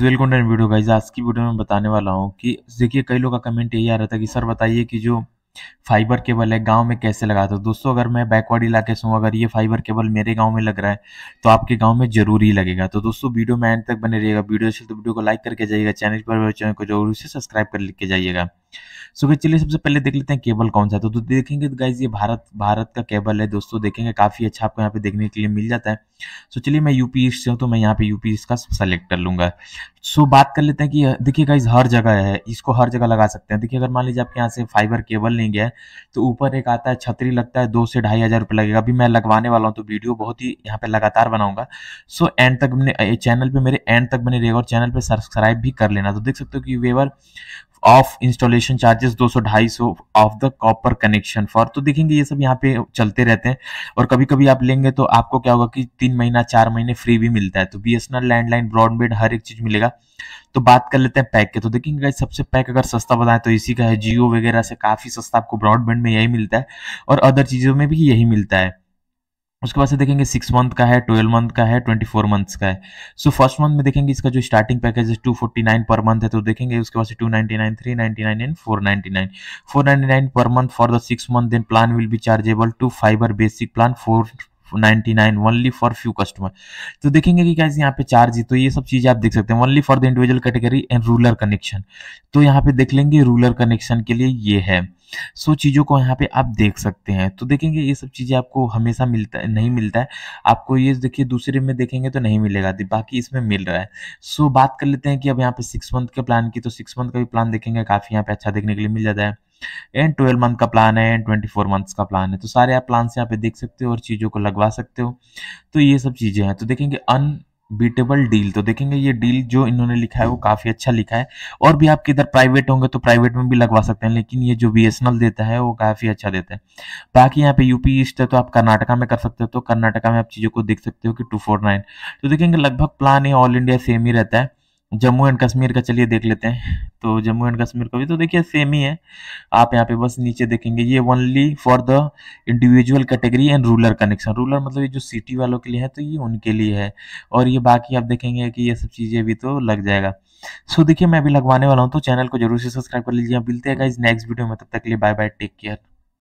welcome to video guys आज की video में बताने वाला हूँ कि देखिए कई लोग का कमेंट यही आ रहा था कि सर बताइए कि जो फाइबर केबल है गांव में कैसे लगाते हो दोस्तों अगर मैं बैकवर्ड इलाके से हूँ अगर ये फाइबर केबल मेरे गांव में लग रहा है तो आपके गांव में जरूरी लगेगा तो दोस्तों वीडियो में एंड तक बने रहिएगा वीडियो अच्छी तो वीडियो को लाइक करके जाइएगा चैनल पर चैनल को जरूर से सब्सक्राइब कर लिख के जाइएगा सो so, चलिए सबसे पहले देख लेते हैं केबल कौन सा तो, तो, देखेंगे तो गाइज ये भारत भारत का केबल है दोस्तों देखेंगे काफ़ी अच्छा आपको यहाँ पे देखने के लिए मिल जाता है सो so, चलिए मैं यूपी ईस्ट से हूँ तो मैं यहाँ पे यूपी ईस्ट का सेलेक्ट कर लूँगा सो so, बात कर लेते हैं कि देखिए गाइज हर जगह है इसको हर जगह लगा सकते हैं देखिए अगर मान लीजिए आपके यहाँ से फाइबर केबल नहीं गया है तो ऊपर एक आता है छतरी लगता है दो से ढाई हज़ार रुपये लगेगा अभी मैं लगवाने वाला हूँ तो वीडियो बहुत ही यहाँ पे लगातार बनाऊंगा सो एंड तक मैंने चैनल पर मेरे एंड तक बने रहेगा और चैनल पर सब्सक्राइब भी कर लेना तो देख सकते हो कि वेवर ऑफ इंस्टॉलेशन चार्जेस दो सौ ढाई सौ of the copper connection for तो देखेंगे ये सब यहाँ पे चलते रहते हैं और कभी कभी आप लेंगे तो आपको क्या होगा कि तीन महीना चार महीने फ्री भी मिलता है तो बी लैंडलाइन ब्रॉडबैंड हर एक चीज मिलेगा तो बात कर लेते हैं पैक के तो देखेंगे सबसे पैक अगर सस्ता बताएं तो इसी का है जियो वगैरह से काफ़ी सस्ता आपको ब्रॉडबैंड में यही मिलता है और अदर चीज़ों में भी यही मिलता है उसके बाद से देखेंगे सिक्स मंथ का है ट्वेल्व मंथ का है ट्वेंटी फोर मंथ्स का है सो फर्स्ट मंथ में देखेंगे इसका जो स्टार्टिंग पैकेज है two forty nine per month है तो देखेंगे उसके बाद से two ninety nine three ninety nine and four ninety nine four ninety nine per month for the six month then plan will be chargeable to fibre basic plan four 99 only for few customer तो देखेंगे कि कैसे यहाँ पे charge तो ये सब चीज़ें आप देख सकते हैं only for the individual category and rural connection तो यहाँ पे देख लेंगे रूलर कनेक्शन के लिए ये है सो चीज़ों को यहाँ पे आप देख सकते हैं तो देखेंगे ये सब चीज़ें आपको हमेशा मिलता नहीं मिलता है आपको ये देखिए दूसरे में देखेंगे तो नहीं मिलेगा बाकी इसमें मिल रहा है सो बात कर लेते हैं कि अब यहाँ पे सिक्स मंथ के प्लान की तो सिक्स मंथ का भी प्लान देखेंगे काफ़ी यहाँ पे अच्छा देखने के लिए मिल जाता है एंड ट्वेल्व मंथ का प्लान है एंड ट्वेंटी फोर मंथ्स का प्लान है तो सारे आप प्लान यहाँ पे देख सकते हो और चीज़ों को लगवा सकते हो तो ये सब चीज़ें हैं तो देखेंगे अन बीटेबल डील तो देखेंगे ये डील जो इन्होंने लिखा है वो काफ़ी अच्छा लिखा है और भी आपके इधर प्राइवेट होंगे तो प्राइवेट में भी लगवा सकते हैं लेकिन ये जो बी देता है वो काफ़ी अच्छा देता है बाकी यहाँ पे यूपी ईस्ट है तो आप कर्नाटका में कर सकते हो तो कर्नाटका में आप चीज़ों को देख सकते हो कि टू तो देखेंगे लगभग प्लान ये ऑल इंडिया सेम ही रहता है जम्मू एंड कश्मीर का चलिए देख लेते हैं तो जम्मू एंड कश्मीर का भी तो देखिए सेम ही है आप यहाँ पे बस नीचे देखेंगे ये only for the individual category and rural connection rural मतलब ये जो सिटी वालों के लिए है तो ये उनके लिए है और ये बाकी आप देखेंगे कि ये सब चीज़ें भी तो लग जाएगा सो देखिए मैं अभी लगवाने वाला हूँ तो चैनल को जरूर से सब्सक्राइब कर लीजिए मिलते हैं इस नेक्स्ट वीडियो में तब तक के लिए बाय बाय टेक केयर